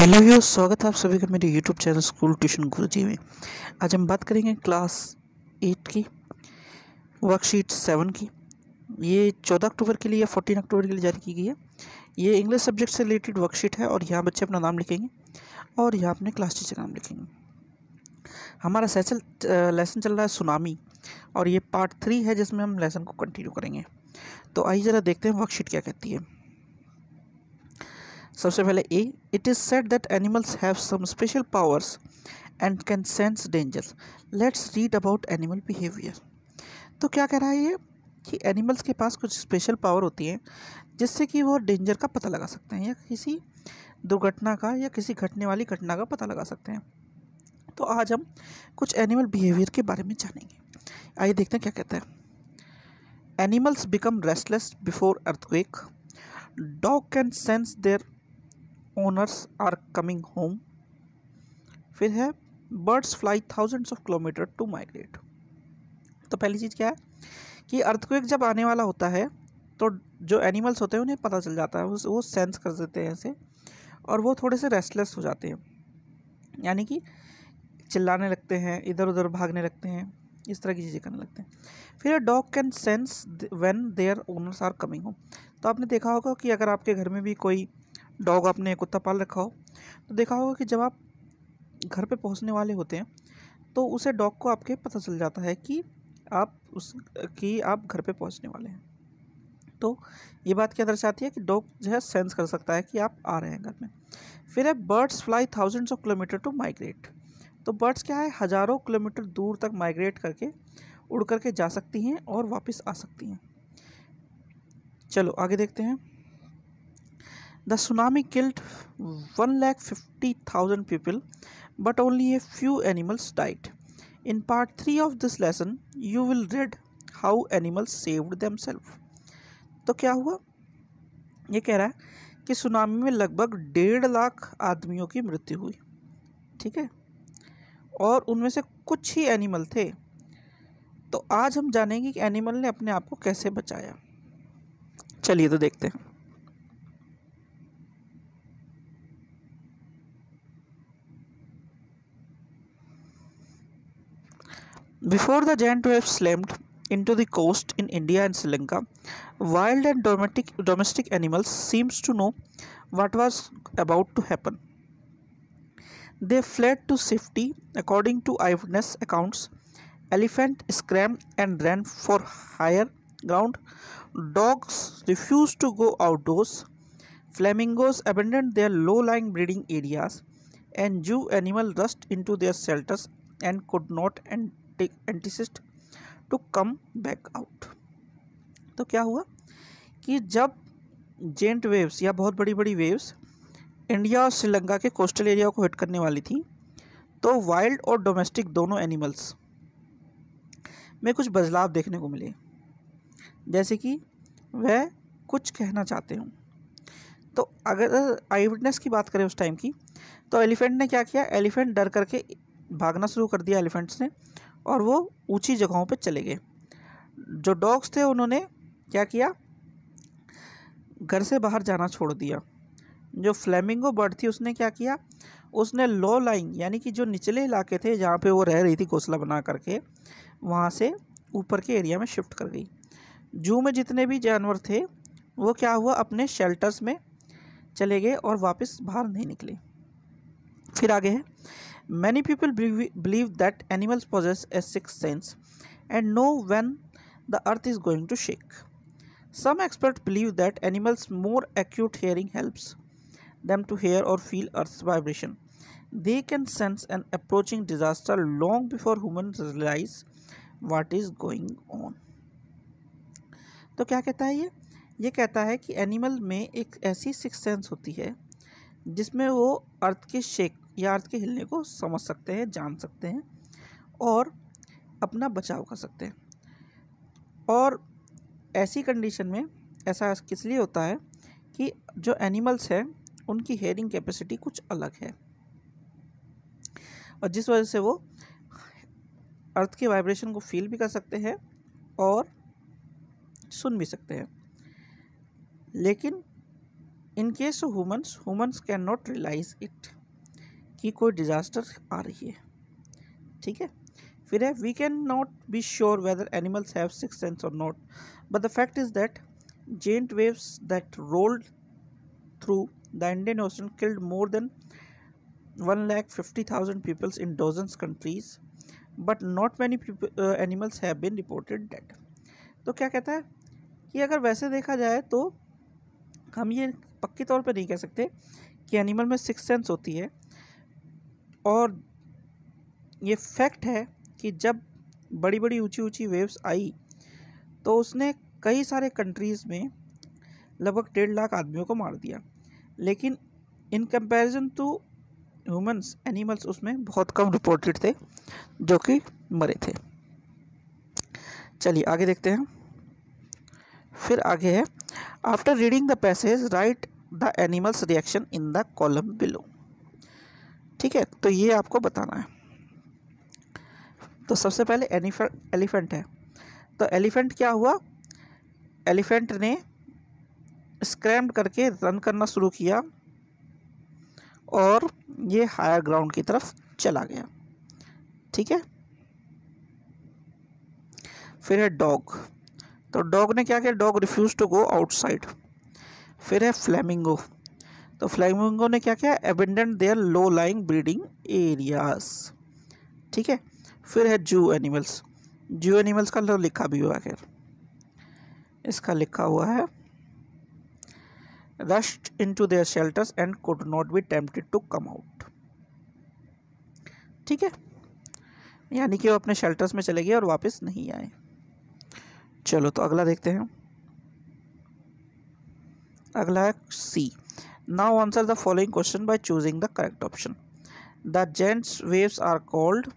Hello यो स्वागत है आप सभी का मेरे YouTube channel school tuition G में आज हम बात करेंगे क्लास एट की वर्कशीट सेवन की ये चौदह अक्टूबर के लिए या फोर्टीन अक्टूबर के लिए जारी की गई है ये इंग्लिश सब्जेक्ट से रिलेटेड वर्कशीट है और यहाँ बच्चे अपना नाम लिखेंगे और यहाँ अपने क्लास टीचर नाम लिखेंगे हमारा सेशन लेसन चल रहा है सुनामी और ये पार्ट थ्री है जिसमें हम लेसन को कंटिन्यू करेंगे तो आइए ज़रा देखते हैं वर्कशीट क्या कहती है सबसे पहले A it is said that animals have some special powers and can sense danger let's read about animal behaviour तो क्या कह रहा है ये कि एनिमल्स के पास कुछ स्पेशल पावर होती है जिससे कि वो डेंजर का पता लगा सकते हैं या किसी दुर्घटना का या किसी घटने वाली घटना का पता लगा सकते हैं तो आज हम कुछ एनिमल बिहेवियर के बारे में जानेंगे आइए देखते हैं क्या कहता है animals become restless before earthquake dog can sense their owners are coming home फिर है birds fly thousands of kilometre to migrate तो पहली चीज़ क्या है कि अर्थक्वेक जब आने वाला होता है तो जो एनिमल्स होते हैं उन्हें पता चल जाता है वो सेंस कर देते हैं ऐसे और वो थोड़े से रेस्टलेस हो जाते हैं यानी कि चिल्लाने लगते हैं इधर उधर भागने लगते हैं इस तरह की चीज़ें करने लगते हैं फिर dog can sense when their owners are coming home तो आपने देखा होगा कि अगर आपके घर में भी कोई डॉग आपने कुत्ता पाल रखा हो तो देखा होगा कि जब आप घर पे पहुंचने वाले होते हैं तो उसे डॉग को आपके पता चल जाता है कि आप उस कि आप घर पे पहुंचने वाले हैं तो ये बात क्या दर्शाती है कि डॉग जो है सेंस कर सकता है कि आप आ रहे हैं घर में फिर है birds fly thousands of kilometre to migrate तो बर्ड्स क्या है हज़ारों किलोमीटर दूर तक माइग्रेट करके उड़ करके जा सकती हैं और वापस आ सकती हैं चलो आगे देखते हैं The tsunami killed 1,50,000 people, but only a few animals died. In part 3 of this lesson, you will read how animals saved themselves. तो क्या हुआ ये कह रहा है कि सुनामी में लगभग डेढ़ लाख आदमियों की मृत्यु हुई ठीक है और उनमें से कुछ ही एनिमल थे तो आज हम जानेंगे कि एनिमल ने अपने आप को कैसे बचाया चलिए तो देखते हैं Before the giant wave slammed into the coast in India and Sri Lanka, wild and domestic, domestic animals seems to know what was about to happen. They fled to safety. According to eyewitness accounts, elephants scrambled and ran for higher ground. Dogs refused to go outdoors. Flamingos abandoned their low-lying breeding areas and Jew animal rushed into their shelters and could not and take एंटीसिस्ट to come back out तो क्या हुआ कि जब gent waves या बहुत बड़ी बड़ी वेव्स इंडिया और श्रीलंका के कोस्टल एरिया को हिट करने वाली थी तो वाइल्ड और डोमेस्टिक दोनों एनिमल्स में कुछ बदलाव देखने को मिले जैसे कि वह कुछ कहना चाहते हों तो अगर आई विटनेस की बात करें उस टाइम की तो एलिफेंट ने क्या किया एलिफेंट डर करके भागना शुरू कर दिया एलिफेंट्स ने और वो ऊंची जगहों पर चले गए जो डॉग्स थे उन्होंने क्या किया घर से बाहर जाना छोड़ दिया जो फ्लेमिंगो बर्ड थी उसने क्या किया उसने लो लाइंग यानी कि जो निचले इलाके थे जहाँ पे वो रह रही थी घोंसला बना करके वहाँ से ऊपर के एरिया में शिफ्ट कर गई जू में जितने भी जानवर थे वो क्या हुआ अपने शेल्टर्स में चले गए और वापस बाहर नहीं निकले फिर आगे Many people believe that animals possess a sixth sense and know when the earth is going to shake. Some experts believe that animals' more acute hearing helps them to hear or feel earth's vibration. They can sense an approaching disaster long before humans realize what is going on. तो क्या कहता है ये ये कहता है कि animal में एक ऐसी सिक्स सेंस होती है जिसमें वो अर्थ के शेक या अर्थ के हिलने को समझ सकते हैं जान सकते हैं और अपना बचाव कर सकते हैं और ऐसी कंडीशन में ऐसा किस लिए होता है कि जो एनिमल्स हैं उनकी हेयरिंग कैपेसिटी कुछ अलग है और जिस वजह से वो अर्थ के वाइब्रेशन को फील भी कर सकते हैं और सुन भी सकते हैं लेकिन in case humans humans can not realise it कि कोई डिज़ास्टर आ रही है ठीक है फिर है we can not be sure whether animals have six sense और not but the fact is that giant waves that rolled through the Indian Ocean killed more than one lakh fifty thousand peoples in dozens countries but not many animals have been reported dead तो क्या कहता है कि अगर वैसे देखा जाए तो हम ये पक्के तौर पे नहीं कह सकते कि एनिमल में सिक्स सेंस होती है और ये फैक्ट है कि जब बड़ी बड़ी ऊंची ऊंची वेव्स आई तो उसने कई सारे कंट्रीज़ में लगभग डेढ़ लाख आदमियों को मार दिया लेकिन in comparison to humans animals उसमें बहुत कम रिपोर्टेड थे जो कि मरे थे चलिए आगे देखते हैं फिर आगे है after reading the passage write the animals reaction in the column below ठीक है तो ये आपको बताना है तो सबसे पहले एलिफेंट है तो एलिफेंट क्या हुआ एलिफेंट ने स्क्रैम करके रन करना शुरू किया और ये हायर ग्राउंड की तरफ चला गया ठीक है फिर है डॉग तो डॉग ने क्या किया dog refuse to go outside फिर है फ्लैमिंगो तो फ्लैमिंगो ने क्या किया abandoned their low lying breeding areas ठीक है फिर है जू एनिमल्स जू एनिमल्स का तो लिखा भी हुआ खैर इसका लिखा हुआ है into their shelters and could not be tempted to come out ठीक है यानी कि वो अपने शेल्टर्स में चले गए और वापस नहीं आए चलो तो अगला देखते हैं अगला है C now answer the following question by choosing the correct option the giant waves are called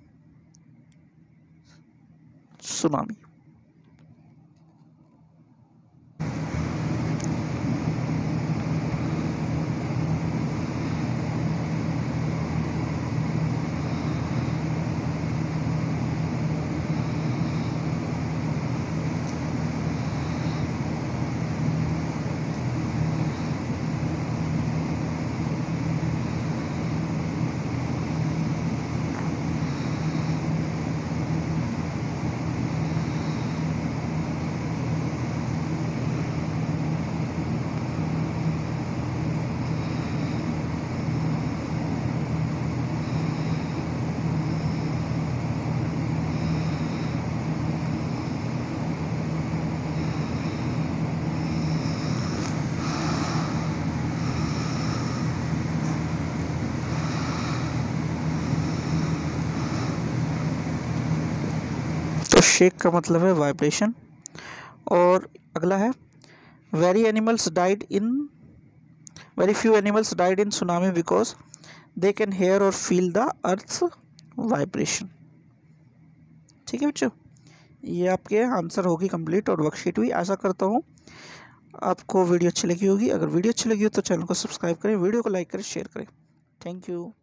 tsunami shake का मतलब है वाइब्रेशन और अगला है very animals died in very few animals died in tsunami because they can hear और feel the earth vibration ठीक है बच्चों ये आपके आंसर होगी कंप्लीट और वर्कशीट भी ऐसा करता हूँ आपको वीडियो अच्छी लगी होगी अगर वीडियो अच्छी लगी हो तो चैनल को सब्सक्राइब करें वीडियो को लाइक करें शेयर करें थैंक यू